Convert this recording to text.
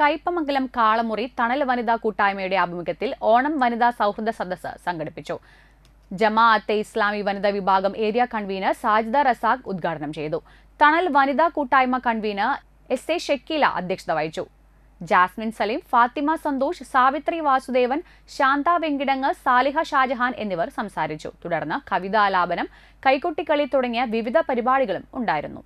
കയ്പമംഗലം കാളമുറി തണൽ വനിതാ കൂട്ടായ്മയുടെ ആഭിമുഖ്യത്തിൽ ഓണം വനിതാ സൗഹൃദ സദസ്സ് സംഘടിപ്പിച്ചു ജമാഅത്തെ ഇസ്ലാമി വനിതാ വിഭാഗം ഏരിയ കൺവീനർ സാജിദ റസാഖ് ഉദ്ഘാടനം ചെയ്തു തണൽ വനിതാ കൂട്ടായ്മ കൺവീനർ എസ് എ ഷെക്കീല അധ്യക്ഷത വഹിച്ചു ജാസ്മിൻ സലീം ഫാത്തിമ സന്തോഷ് സാവിത്രി വാസുദേവൻ ശാന്ത വെങ്കിടങ്ങ് സാലിഹ ഷാജഹാൻ എന്നിവർ സംസാരിച്ചു തുടർന്ന് കവിതാലാപനം കൈകൊട്ടിക്കളി തുടങ്ങിയ വിവിധ പരിപാടികളും ഉണ്ടായിരുന്നു